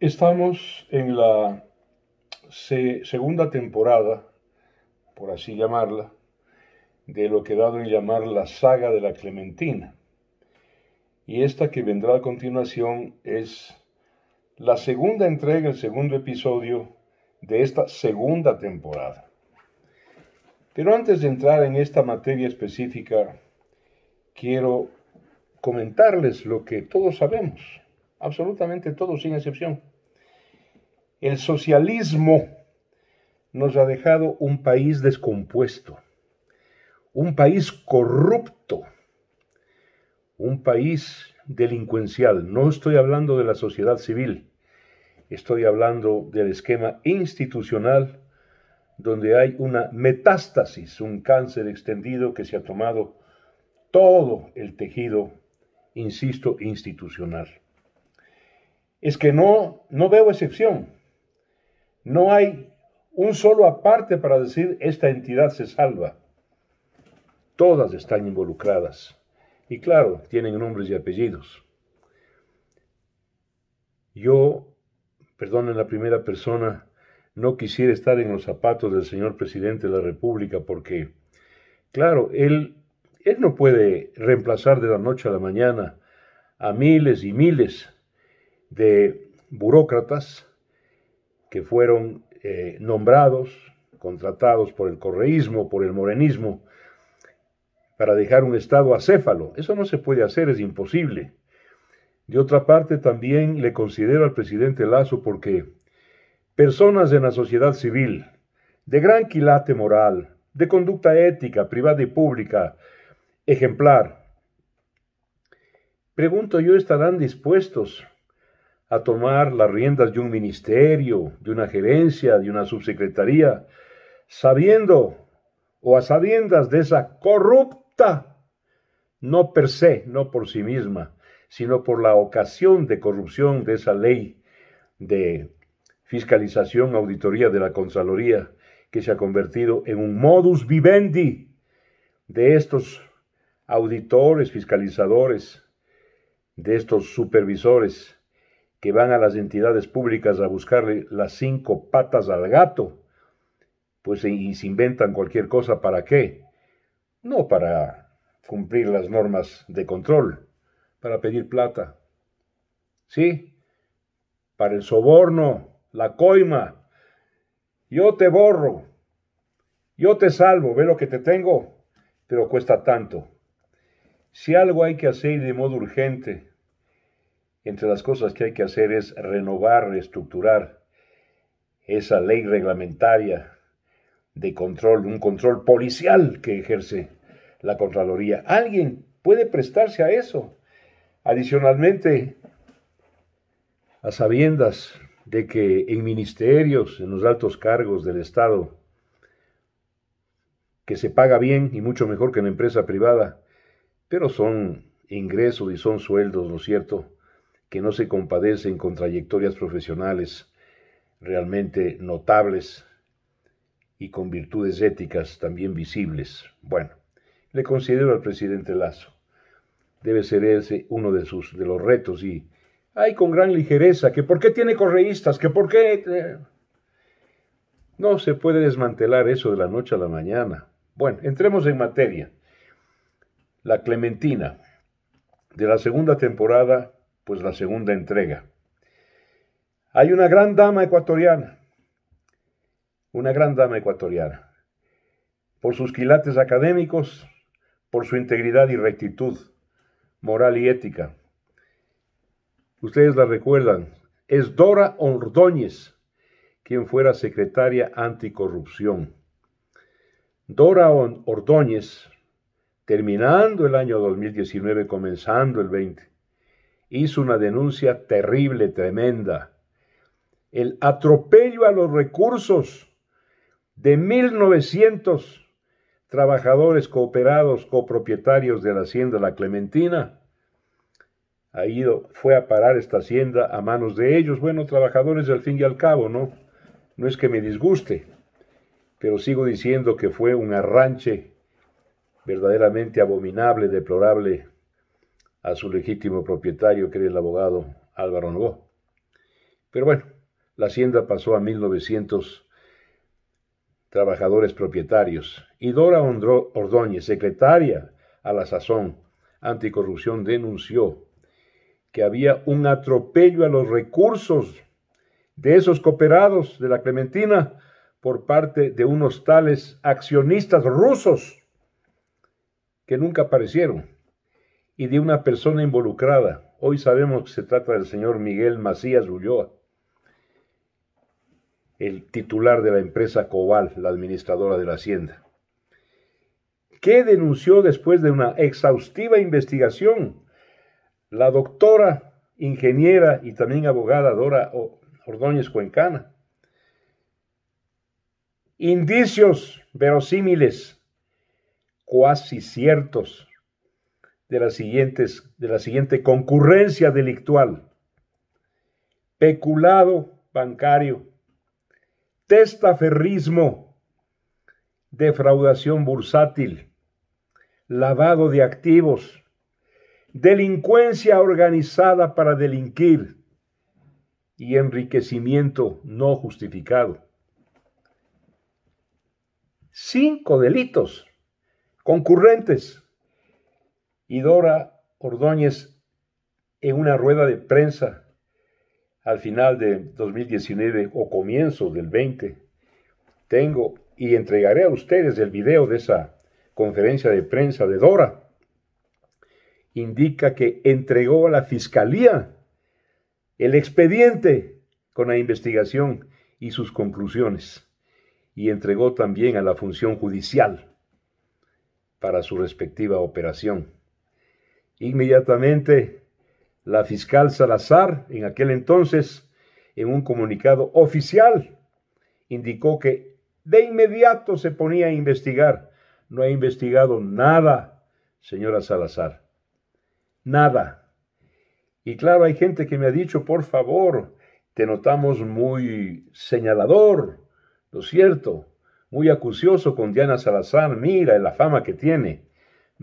Estamos en la segunda temporada, por así llamarla, de lo que he dado en llamar la saga de la Clementina. Y esta que vendrá a continuación es la segunda entrega, el segundo episodio de esta segunda temporada. Pero antes de entrar en esta materia específica, quiero comentarles lo que todos sabemos, absolutamente todos sin excepción. El socialismo nos ha dejado un país descompuesto, un país corrupto, un país delincuencial. No estoy hablando de la sociedad civil, estoy hablando del esquema institucional donde hay una metástasis, un cáncer extendido que se ha tomado todo el tejido, insisto, institucional. Es que no, no veo excepción. No hay un solo aparte para decir esta entidad se salva. Todas están involucradas. Y claro, tienen nombres y apellidos. Yo, perdón la primera persona, no quisiera estar en los zapatos del señor presidente de la República porque, claro, él, él no puede reemplazar de la noche a la mañana a miles y miles de burócratas que fueron eh, nombrados, contratados por el correísmo, por el morenismo, para dejar un Estado acéfalo. Eso no se puede hacer, es imposible. De otra parte, también le considero al presidente Lazo porque personas de la sociedad civil, de gran quilate moral, de conducta ética, privada y pública, ejemplar, pregunto yo, ¿estarán dispuestos a tomar las riendas de un ministerio, de una gerencia, de una subsecretaría, sabiendo o a sabiendas de esa corrupta, no per se, no por sí misma, sino por la ocasión de corrupción de esa ley de fiscalización, auditoría de la consaloría que se ha convertido en un modus vivendi de estos auditores, fiscalizadores, de estos supervisores que van a las entidades públicas a buscarle las cinco patas al gato, pues y se inventan cualquier cosa para qué? No para cumplir las normas de control, para pedir plata. ¿Sí? Para el soborno, la coima. Yo te borro, yo te salvo, ve lo que te tengo, pero cuesta tanto. Si algo hay que hacer de modo urgente, entre las cosas que hay que hacer es renovar, reestructurar esa ley reglamentaria de control, un control policial que ejerce la Contraloría. Alguien puede prestarse a eso. Adicionalmente, a sabiendas de que en ministerios, en los altos cargos del Estado, que se paga bien y mucho mejor que en la empresa privada, pero son ingresos y son sueldos, ¿no es cierto?, que no se compadecen con trayectorias profesionales realmente notables y con virtudes éticas también visibles. Bueno, le considero al presidente Lazo. Debe ser ese uno de sus de los retos y hay con gran ligereza que por qué tiene correístas, que por qué no se puede desmantelar eso de la noche a la mañana. Bueno, entremos en materia. La Clementina de la segunda temporada pues la segunda entrega. Hay una gran dama ecuatoriana, una gran dama ecuatoriana, por sus quilates académicos, por su integridad y rectitud moral y ética. Ustedes la recuerdan, es Dora Ordóñez, quien fuera secretaria anticorrupción. Dora Ordóñez, terminando el año 2019, comenzando el 20, hizo una denuncia terrible, tremenda. El atropello a los recursos de 1.900 trabajadores cooperados, copropietarios de la hacienda La Clementina, ha ido, fue a parar esta hacienda a manos de ellos. Bueno, trabajadores al fin y al cabo, ¿no? No es que me disguste, pero sigo diciendo que fue un arranche verdaderamente abominable, deplorable a su legítimo propietario, que era el abogado Álvaro Novo. Pero bueno, la hacienda pasó a 1900 trabajadores propietarios y Dora Ordóñez, secretaria a la sazón anticorrupción, denunció que había un atropello a los recursos de esos cooperados de la Clementina por parte de unos tales accionistas rusos que nunca aparecieron y de una persona involucrada. Hoy sabemos que se trata del señor Miguel Macías Ulloa, el titular de la empresa Cobal, la administradora de la hacienda, que denunció después de una exhaustiva investigación la doctora, ingeniera y también abogada Dora Ordóñez Cuencana. Indicios verosímiles, cuasi ciertos, de, las siguientes, de la siguiente concurrencia delictual. Peculado bancario, testaferrismo, defraudación bursátil, lavado de activos, delincuencia organizada para delinquir y enriquecimiento no justificado. Cinco delitos concurrentes y Dora Ordóñez en una rueda de prensa al final de 2019 o comienzo del 20. Tengo y entregaré a ustedes el video de esa conferencia de prensa de Dora. Indica que entregó a la fiscalía el expediente con la investigación y sus conclusiones y entregó también a la función judicial para su respectiva operación. Inmediatamente, la fiscal Salazar, en aquel entonces, en un comunicado oficial, indicó que de inmediato se ponía a investigar. No ha investigado nada, señora Salazar. Nada. Y claro, hay gente que me ha dicho, por favor, te notamos muy señalador, ¿no es cierto? Muy acucioso con Diana Salazar, mira la fama que tiene.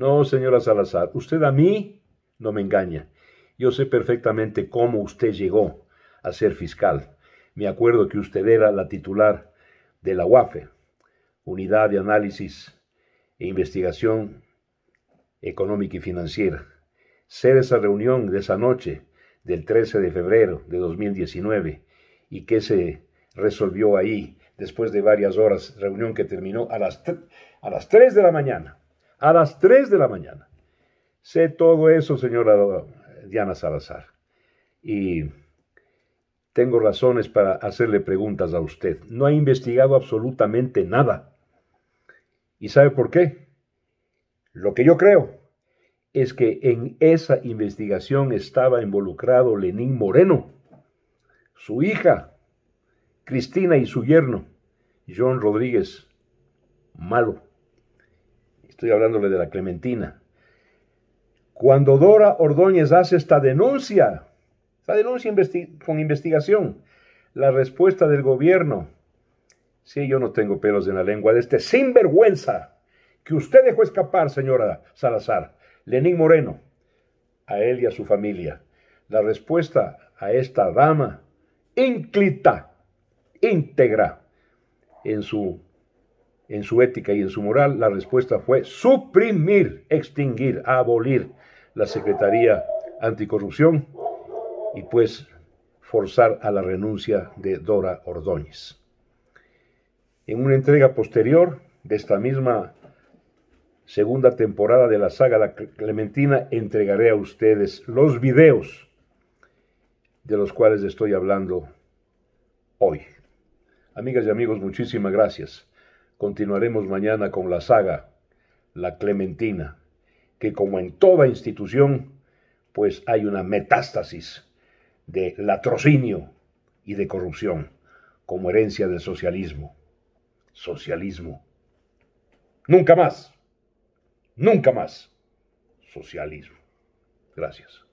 No, señora Salazar, usted a mí no me engaña. Yo sé perfectamente cómo usted llegó a ser fiscal. Me acuerdo que usted era la titular de la UAFE, Unidad de Análisis e Investigación Económica y Financiera. Sé de esa reunión de esa noche del 13 de febrero de 2019 y que se resolvió ahí después de varias horas, reunión que terminó a las, a las 3 de la mañana a las 3 de la mañana. Sé todo eso, señora Diana Salazar. Y tengo razones para hacerle preguntas a usted. No ha investigado absolutamente nada. ¿Y sabe por qué? Lo que yo creo es que en esa investigación estaba involucrado Lenín Moreno, su hija, Cristina y su yerno, John Rodríguez, malo. Estoy hablándole de la Clementina. Cuando Dora Ordóñez hace esta denuncia, esta denuncia con investigación, la respuesta del gobierno, sí, yo no tengo pelos en la lengua de este sinvergüenza que usted dejó escapar, señora Salazar, Lenín Moreno, a él y a su familia. La respuesta a esta dama ínclita, íntegra, en su en su ética y en su moral, la respuesta fue suprimir, extinguir, abolir la Secretaría Anticorrupción y pues forzar a la renuncia de Dora Ordóñez. En una entrega posterior de esta misma segunda temporada de la saga La Clementina, entregaré a ustedes los videos de los cuales estoy hablando hoy. Amigas y amigos, muchísimas gracias Continuaremos mañana con la saga, la Clementina, que como en toda institución, pues hay una metástasis de latrocinio y de corrupción como herencia del socialismo. Socialismo. Nunca más. Nunca más. Socialismo. Gracias.